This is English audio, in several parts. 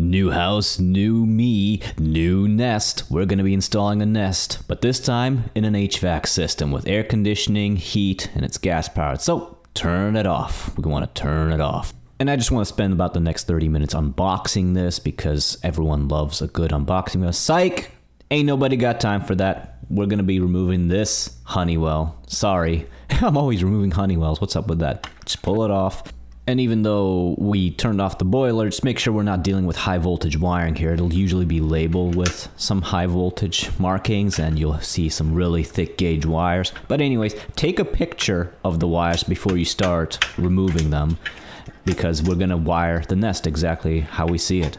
New house, new me, new nest. We're going to be installing a nest, but this time in an HVAC system with air conditioning, heat, and it's gas powered. So turn it off. We want to turn it off. And I just want to spend about the next 30 minutes unboxing this because everyone loves a good unboxing. A Psych! Ain't nobody got time for that. We're going to be removing this Honeywell. Sorry. I'm always removing Honeywells. What's up with that? Just pull it off. And even though we turned off the boiler, just make sure we're not dealing with high voltage wiring here. It'll usually be labeled with some high voltage markings and you'll see some really thick gauge wires. But anyways, take a picture of the wires before you start removing them because we're gonna wire the nest exactly how we see it.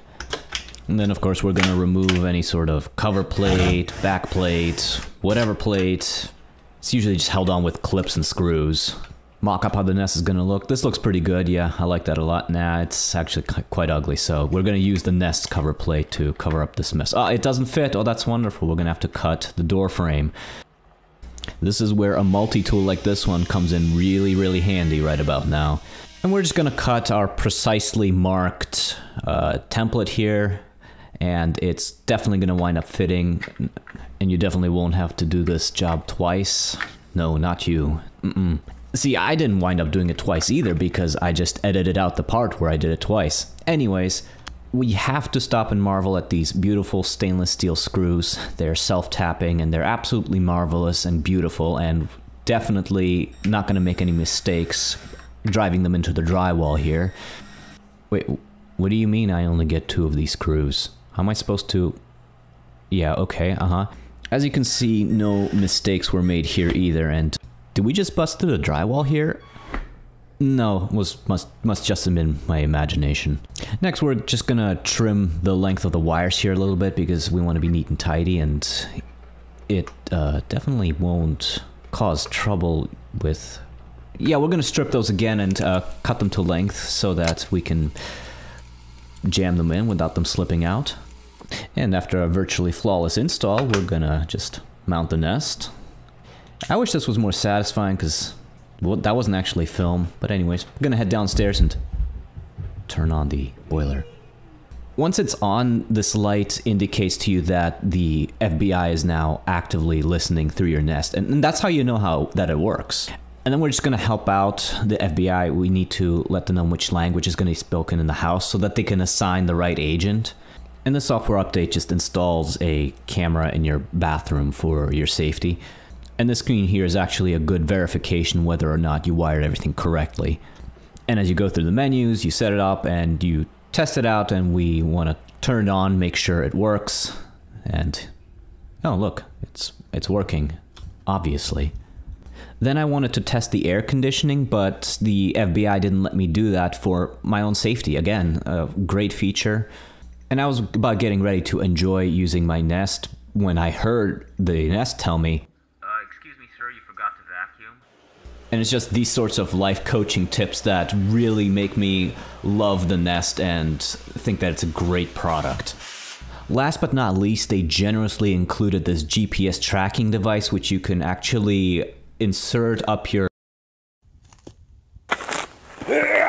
And then of course we're gonna remove any sort of cover plate, back plate, whatever plate. It's usually just held on with clips and screws mock up how the nest is going to look. This looks pretty good. Yeah, I like that a lot. Nah, it's actually quite ugly. So we're going to use the nest cover plate to cover up this mess. Oh, it doesn't fit. Oh, that's wonderful. We're going to have to cut the door frame. This is where a multi-tool like this one comes in really, really handy right about now. And we're just going to cut our precisely marked uh, template here. And it's definitely going to wind up fitting. And you definitely won't have to do this job twice. No, not you. Mm -mm. See, I didn't wind up doing it twice either because I just edited out the part where I did it twice. Anyways, we have to stop and marvel at these beautiful stainless steel screws. They're self-tapping and they're absolutely marvelous and beautiful and definitely not going to make any mistakes driving them into the drywall here. Wait, what do you mean I only get two of these screws? How am I supposed to... Yeah, okay, uh-huh. As you can see, no mistakes were made here either, and did we just bust through the drywall here? No, was must must just have been my imagination. Next, we're just gonna trim the length of the wires here a little bit because we want to be neat and tidy, and it uh, definitely won't cause trouble with. Yeah, we're gonna strip those again and uh, cut them to length so that we can jam them in without them slipping out. And after a virtually flawless install, we're gonna just mount the nest I wish this was more satisfying, because well, that wasn't actually film. But anyways, I'm gonna head downstairs and turn on the boiler. Once it's on, this light indicates to you that the FBI is now actively listening through your nest. And, and that's how you know how that it works. And then we're just going to help out the FBI. We need to let them know which language is going to be spoken in the house so that they can assign the right agent. And the software update just installs a camera in your bathroom for your safety. And the screen here is actually a good verification whether or not you wired everything correctly. And as you go through the menus, you set it up and you test it out and we want to turn it on, make sure it works. And oh, look, it's it's working, obviously. Then I wanted to test the air conditioning, but the FBI didn't let me do that for my own safety. Again, a great feature. And I was about getting ready to enjoy using my Nest when I heard the Nest tell me, and it's just these sorts of life coaching tips that really make me love the Nest and think that it's a great product. Last but not least, they generously included this GPS tracking device, which you can actually insert up your.